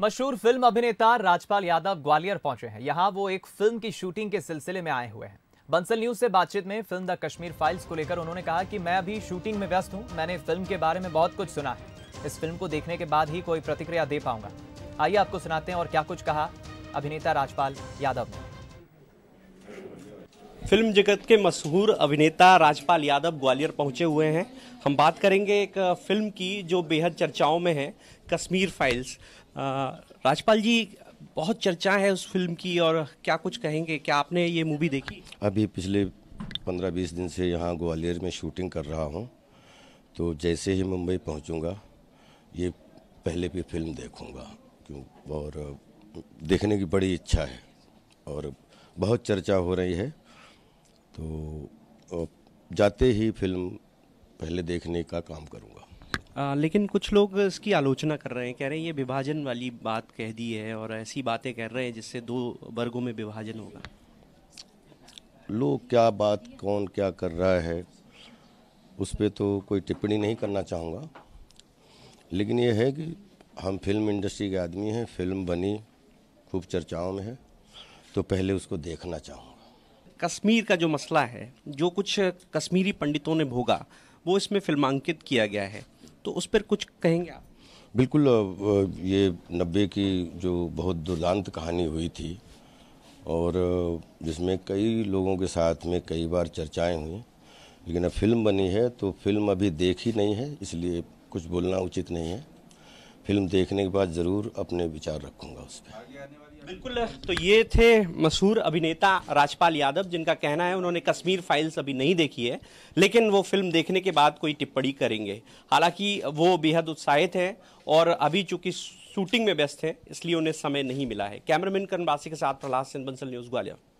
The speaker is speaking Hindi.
मशहूर फिल्म अभिनेता राजपाल यादव ग्वालियर पहुंचे हैं यहाँ वो एक फिल्म की शूटिंग के सिलसिले में आए हुए हैं बंसल न्यूज से बातचीत में फिल्म द कश्मीर फाइल्स को लेकर उन्होंने कहा कि मैं अभी शूटिंग में व्यस्त हूँ मैंने फिल्म के बारे में बहुत कुछ सुना है इस फिल्म को देखने के बाद ही कोई प्रतिक्रिया दे पाऊंगा आइए आपको सुनाते हैं और क्या कुछ कहा अभिनेता राजपाल यादव ने फिल्म जगत के मशहूर अभिनेता राजपाल यादव ग्वालियर पहुंचे हुए हैं हम बात करेंगे एक फिल्म की जो बेहद चर्चाओं में है कश्मीर फाइल्स राजपाल जी बहुत चर्चा है उस फिल्म की और क्या कुछ कहेंगे क्या आपने ये मूवी देखी अभी पिछले पंद्रह बीस दिन से यहाँ ग्वालियर में शूटिंग कर रहा हूँ तो जैसे ही मुंबई पहुँचूँगा ये पहले भी फिल्म देखूँगा क्यों और देखने की बड़ी इच्छा है और बहुत चर्चा हो रही है तो जाते ही फिल्म पहले देखने का काम करूँगा आ, लेकिन कुछ लोग इसकी आलोचना कर रहे हैं कह रहे हैं ये विभाजन वाली बात कह दी है और ऐसी बातें कह रहे हैं जिससे दो वर्गों में विभाजन होगा लोग क्या बात कौन क्या कर रहा है उस पर तो कोई टिप्पणी नहीं करना चाहूँगा लेकिन यह है कि हम फिल्म इंडस्ट्री के आदमी हैं फिल्म बनी खूब चर्चाओं में है तो पहले उसको देखना चाहूँगा कश्मीर का जो मसला है जो कुछ कश्मीरी पंडितों ने भोगा वो इसमें फिल्मांकित किया गया है तो उस पर कुछ कहेंगे आप बिल्कुल ये नब्बे की जो बहुत दुर्दांत कहानी हुई थी और जिसमें कई लोगों के साथ में कई बार चर्चाएं हुई लेकिन अब फिल्म बनी है तो फिल्म अभी देखी नहीं है इसलिए कुछ बोलना उचित नहीं है फिल्म देखने के बाद ज़रूर अपने विचार रखूंगा उस पर बिल्कुल तो ये थे मशहूर अभिनेता राजपाल यादव जिनका कहना है उन्होंने कश्मीर फाइल्स अभी नहीं देखी है लेकिन वो फिल्म देखने के बाद कोई टिप्पणी करेंगे हालांकि वो बेहद उत्साहित हैं और अभी चूंकि शूटिंग में व्यस्त हैं इसलिए उन्हें समय नहीं मिला है कैमरामैन करण बासी के साथ प्रहलाद सिंह बंसल न्यूज़ ग्वालियर